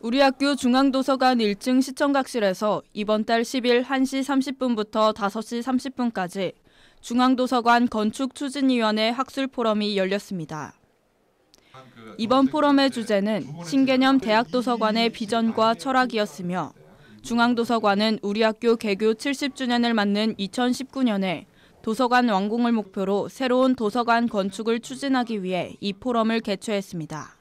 우리 학교 중앙도서관 1층 시청각실에서 이번 달 10일 1시 30분부터 5시 30분까지 중앙도서관 건축추진위원회 학술 포럼이 열렸습니다. 이번 포럼의 주제는 신개념 대학도서관의 비전과 철학이었으며 중앙도서관은 우리 학교 개교 70주년을 맞는 2019년에 도서관 완공을 목표로 새로운 도서관 건축을 추진하기 위해 이 포럼을 개최했습니다.